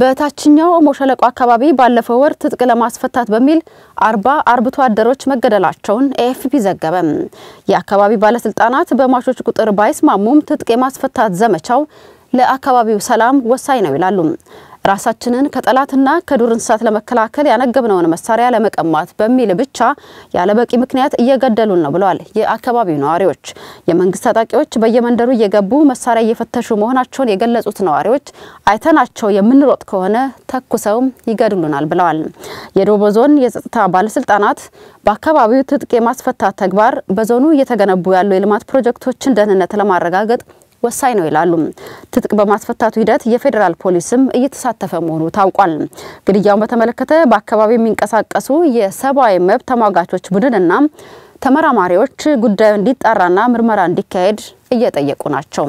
በታችኛው ኦሞ ሸለቆ አካባቢ ባለፈው ወር ትጥቅ ለማስፈታት በሚል አርባ አርብቶ አደሮች መገደላቸውን ኤኤፍፒ ዘገበ። የአካባቢ ባለስልጣናት በሟቾች ቁጥር ባይስማሙም ትጥቅ የማስፈታት ዘመቻው ለአካባቢው ሰላም ወሳኝ ነው ይላሉ። ራሳችንን ከጠላትና ከዱር እንስሳት ለመከላከል ያነገብነውን መሳሪያ ለመቀማት በሚል ብቻ ያለበቂ ምክንያት እየገደሉን ነው ብለዋል የአካባቢው ነዋሪዎች። የመንግስት ታጣቂዎች በየመንደሩ እየገቡ መሳሪያ እየፈተሹ መሆናቸውን የገለጹት ነዋሪዎች አይተናቸው የምንሮጥ ከሆነ ተኩሰውም ይገድሉናል ብለዋል። የዶቦ ዞን የጸጥታ ባለስልጣናት በአካባቢው ትጥቅ የማስፈታት ተግባር በዞኑ እየተገነቡ ያሉ የልማት ፕሮጀክቶችን ደህንነት ለማረጋገጥ ወሳኝ ነው ይላሉ። ትጥቅ በማስፈታቱ ሂደት የፌዴራል ፖሊስም እየተሳተፈ መሆኑ ታውቋል። ግድያውን በተመለከተ በአካባቢው የሚንቀሳቀሱ የሰብአዊ መብት ተሟጋቾች ቡድንና ተመራማሪዎች ጉዳዩ እንዲጣራና ምርመራ እንዲካሄድ እየጠየቁ ናቸው።